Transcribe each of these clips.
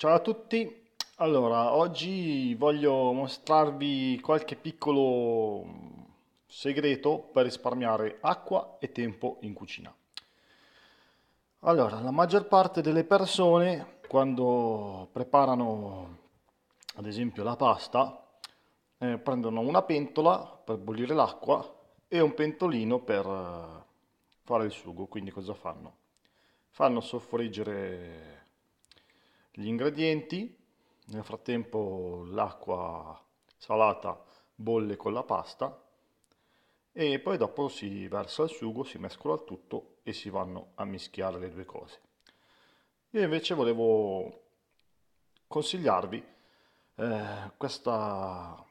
Ciao a tutti, allora oggi voglio mostrarvi qualche piccolo segreto per risparmiare acqua e tempo in cucina. Allora, la maggior parte delle persone quando preparano ad esempio la pasta eh, prendono una pentola per bollire l'acqua e un pentolino per eh, fare il sugo, quindi cosa fanno? Fanno soffriggere gli ingredienti, nel frattempo l'acqua salata bolle con la pasta e poi dopo si versa il sugo, si mescola il tutto e si vanno a mischiare le due cose. Io invece volevo consigliarvi eh, questa,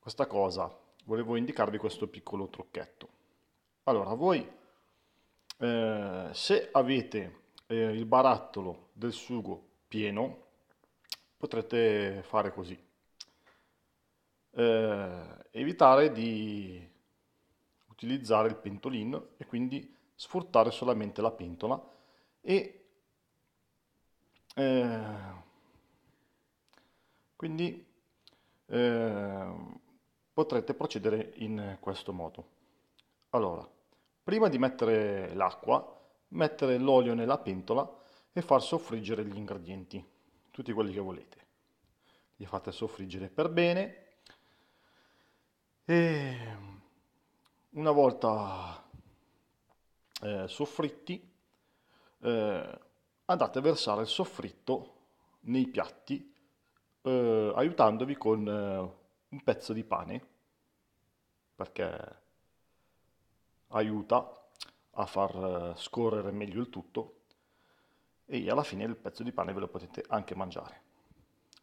questa cosa, volevo indicarvi questo piccolo trucchetto. Allora, voi eh, se avete eh, il barattolo del sugo pieno potrete fare così. Eh, evitare di utilizzare il pentolin e quindi sfruttare solamente la pentola e eh, quindi eh, potrete procedere in questo modo. Allora, prima di mettere l'acqua, mettere l'olio nella pentola e far soffriggere gli ingredienti, tutti quelli che volete. Li fate soffriggere per bene e una volta eh, soffritti eh, andate a versare il soffritto nei piatti eh, aiutandovi con eh, un pezzo di pane perché aiuta a far eh, scorrere meglio il tutto e alla fine il pezzo di pane ve lo potete anche mangiare.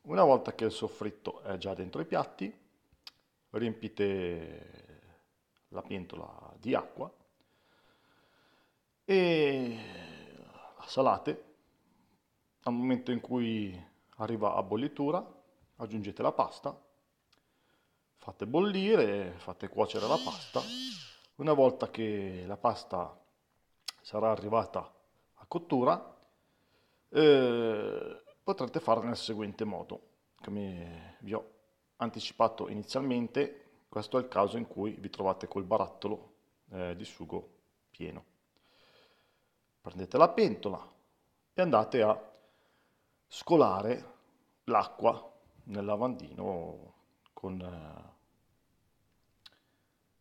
Una volta che il soffritto è già dentro i piatti, riempite la pentola di acqua e la salate. Al momento in cui arriva a bollitura, aggiungete la pasta, fate bollire, fate cuocere la pasta. Una volta che la pasta sarà arrivata a cottura, eh, potrete farlo nel seguente modo. Come vi ho anticipato inizialmente, questo è il caso in cui vi trovate col barattolo eh, di sugo pieno. Prendete la pentola e andate a scolare l'acqua nel lavandino con...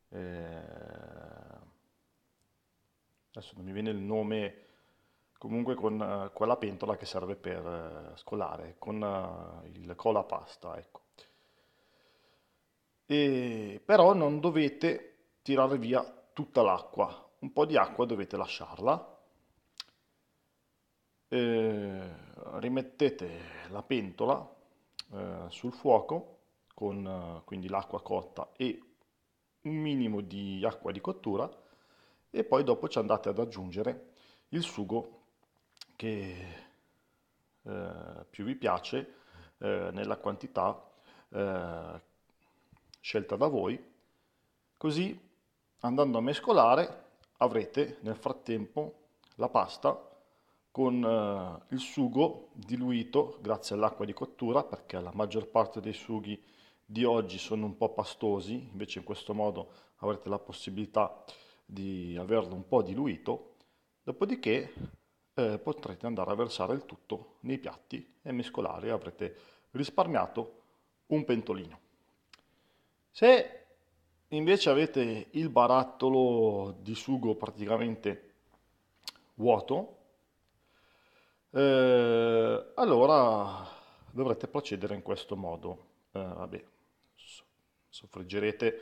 Eh, eh adesso non mi viene il nome comunque con eh, quella pentola che serve per eh, scolare, con eh, il cola pasta, ecco. E, però non dovete tirare via tutta l'acqua, un po' di acqua dovete lasciarla, rimettete la pentola eh, sul fuoco con eh, quindi l'acqua cotta e un minimo di acqua di cottura e poi dopo ci andate ad aggiungere il sugo che eh, più vi piace eh, nella quantità eh, scelta da voi. Così andando a mescolare avrete nel frattempo la pasta con eh, il sugo diluito grazie all'acqua di cottura perché la maggior parte dei sughi di oggi sono un po' pastosi, invece in questo modo avrete la possibilità di averlo un po' diluito. Dopodiché eh, potrete andare a versare il tutto nei piatti e mescolare e avrete risparmiato un pentolino. Se invece avete il barattolo di sugo praticamente vuoto, eh, allora dovrete procedere in questo modo. Eh, vabbè, soffriggerete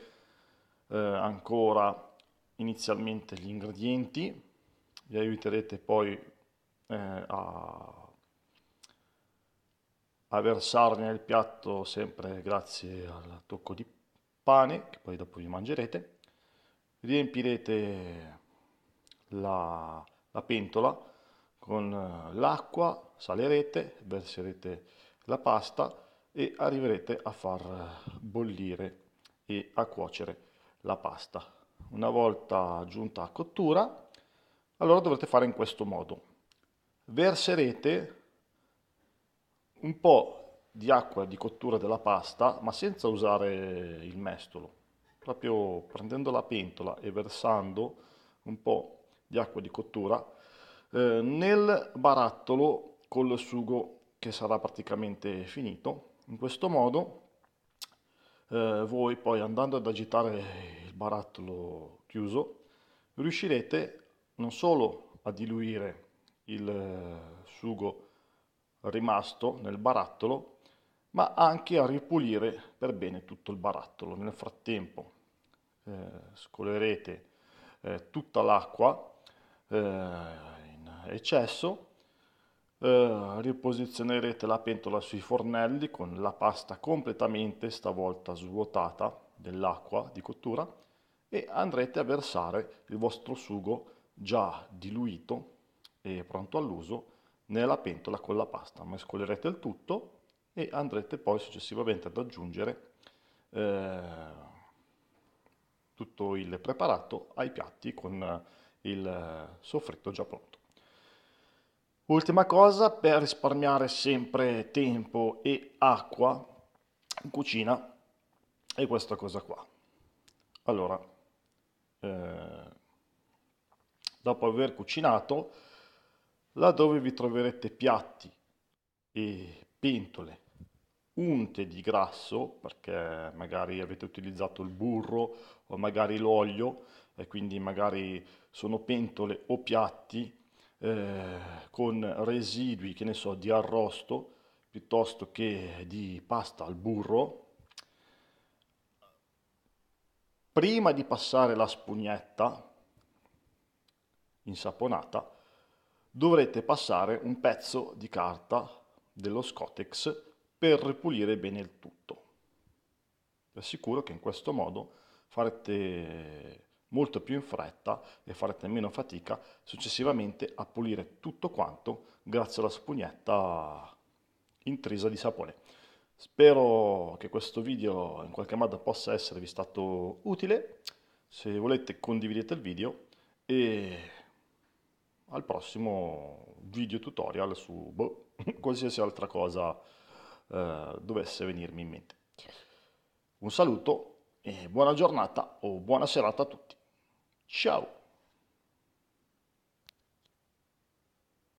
eh, ancora inizialmente gli ingredienti, vi aiuterete poi eh, a, a versarli nel piatto sempre grazie al tocco di pane, che poi dopo vi mangerete. Riempirete la, la pentola con eh, l'acqua, salerete, verserete la pasta e arriverete a far eh, bollire e a cuocere la pasta. Una volta giunta a cottura, allora dovrete fare in questo modo verserete un po' di acqua di cottura della pasta, ma senza usare il mestolo, proprio prendendo la pentola e versando un po' di acqua di cottura eh, nel barattolo col sugo che sarà praticamente finito. In questo modo eh, voi poi andando ad agitare il barattolo chiuso riuscirete non solo a diluire il eh, sugo rimasto nel barattolo, ma anche a ripulire per bene tutto il barattolo. Nel frattempo eh, scolerete eh, tutta l'acqua eh, in eccesso, eh, riposizionerete la pentola sui fornelli con la pasta completamente stavolta svuotata dell'acqua di cottura e andrete a versare il vostro sugo già diluito e pronto all'uso nella pentola con la pasta. Mescolerete il tutto e andrete poi successivamente ad aggiungere eh, tutto il preparato ai piatti con eh, il soffritto già pronto. Ultima cosa, per risparmiare sempre tempo e acqua in cucina, è questa cosa qua. Allora, eh, dopo aver cucinato, laddove vi troverete piatti e pentole unte di grasso, perché magari avete utilizzato il burro o magari l'olio, e quindi magari sono pentole o piatti eh, con residui, che ne so, di arrosto piuttosto che di pasta al burro. Prima di passare la spugnetta insaponata, dovrete passare un pezzo di carta dello Scotex per ripulire bene il tutto. Vi assicuro che in questo modo farete molto più in fretta e farete meno fatica successivamente a pulire tutto quanto grazie alla spugnetta intrisa di sapone. Spero che questo video in qualche modo possa esservi stato utile. Se volete condividete il video e al prossimo video tutorial su boh, qualsiasi altra cosa eh, dovesse venirmi in mente. Un saluto e buona giornata o buona serata a tutti. Ciao!